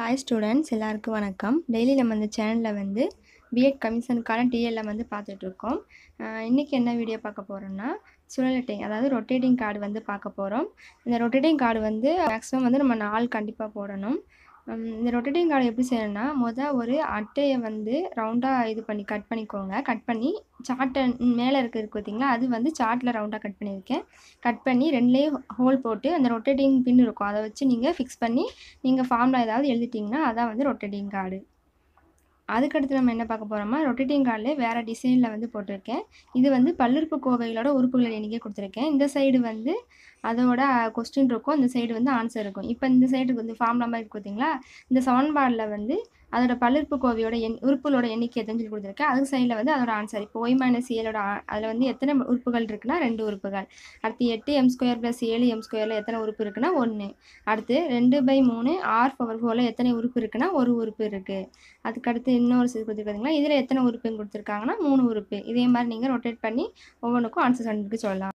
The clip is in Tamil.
ஹாய் ஸ்டூடெண்ட்ஸ் எல்லாருக்கும் வணக்கம் டெய்லி நம்ம இந்த சேனலில் வந்து பிஎட் கமிஷனுக்கான டிஎல்எம் வந்து பார்த்துட்ருக்கோம் இன்றைக்கி என்ன வீடியோ பார்க்க போகிறோம்னா சுழலட்டிங் அதாவது ரொட்டேட்டிங் கார்டு வந்து பார்க்க போகிறோம் இந்த ரொட்டேட்டிங் கார்டு வந்து மேக்ஸிமம் வந்து நம்ம நாள் கண்டிப்பாக போடணும் இந்த ரொட்டேட்டிங் கார்டு எப்படி செய்யணும்னா மொதல் ஒரு அட்டையை வந்து ரவுண்டாக இது பண்ணி கட் பண்ணிக்கோங்க கட் பண்ணி சார்ட்டை மேலே இருக்க இருக்கு பார்த்தீங்களா அது வந்து சார்ட்டில் ரவுண்டாக கட் பண்ணியிருக்கேன் கட் பண்ணி ரெண்டுலேயும் ஹோல் போட்டு அந்த ரொட்டேட்டிங் பின் இருக்கும் அதை வச்சு நீங்கள் ஃபிக்ஸ் பண்ணி நீங்கள் ஃபார்மில் ஏதாவது எழுதிட்டிங்கன்னா அதான் வந்து ரொட்டேட்டிங் கார்டு அதுக்கடுத்து நம்ம என்ன பார்க்க போகிறோம்னா ரொட்டேட்டிங் கார்டில் வேறு டிசைனில் வந்து போட்டிருக்கேன் இது வந்து பல்லுறுப்பு கோவைகளோட உறுப்புகள் எண்ணிக்கை கொடுத்துருக்கேன் இந்த சைடு வந்து அதோட கொஸ்டின் இருக்கும் இந்த சைடு வந்து ஆன்சர் இருக்கும் இப்போ இந்த சைடுக்கு வந்து ஃபார்ம்லாம் நம்பர் பார்த்தீங்களா இந்த பாடில் வந்து அதோட பல்லுறுப்பு கோவையோட எண் உறுப்புகளோட எண்ணிக்கை எதுன்னு சொல்லி கொடுத்துருக்கேன் அதுக்கு சைடில் வந்து அதோட ஆன்சர் இப்போ ஒய் மைனஸ் ஏழோட அதில் வந்து எத்தனை உறுப்புகள் இருக்குன்னா ரெண்டு உறுப்புகள் அடுத்து எட்டு எம் ஸ்கொயர் ப்ளஸ் ஏழு எம் ஸ்கொயரில் எத்தனை உறுப்பு இருக்குன்னா ஒன்று அடுத்து ரெண்டு பை மூணு ஆர் பவர் ஃபோரில் எத்தனை உறுப்பு இருக்குன்னா ஒரு உறுப்பு இருக்குது அதுக்கடுத்து இன்னொரு சைடு பார்த்தீங்களா இதில் எத்தனை உறுப்புன்னு கொடுத்துருக்காங்கன்னா மூணு உறுப்பு இதே மாதிரி நீங்கள் ரொட்டேட் பண்ணி ஒவ்வொன்றுக்கும் ஆன்சர் கண்டுபிடிக்க சொல்லலாம்